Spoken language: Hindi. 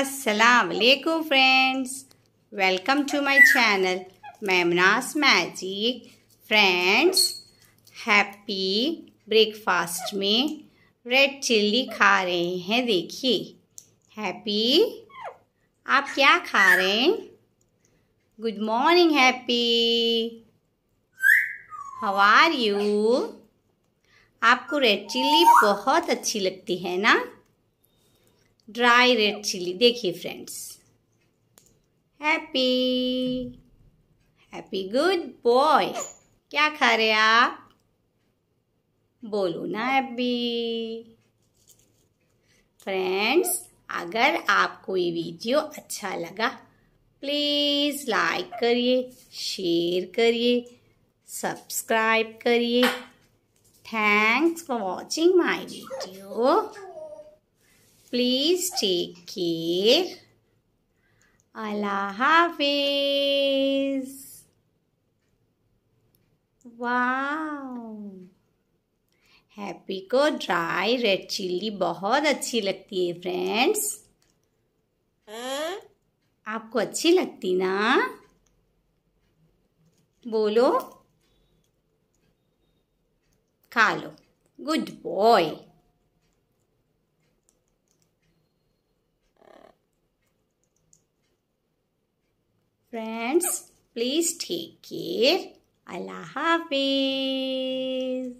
असलकुम friends welcome to my channel मेमनास मैजिक फ्रेंड्स हैप्पी ब्रेकफास्ट में रेड चिल्ली खा रहे हैं देखिए हैप्पी आप क्या खा रहे हैं good morning happy how are you आपको रेड चिल्ली बहुत अच्छी लगती है ना ड्राई रेड चिली देखिए friends happy happy good boy क्या खा रहे आप बोलो ना हैप्पी फ्रेंड्स अगर आपको ये वीडियो अच्छा लगा प्लीज़ लाइक करिए शेयर करिए सब्सक्राइब करिए thanks for watching my video please take care अल्लाह हाफिज Wow. हैप्पी को ड्राई रेड चिल्ली बहुत अच्छी लगती है फ्रेंड्स हाँ? आपको अच्छी लगती ना बोलो खा लो good boy Friends, please take care. Allah Hafiz.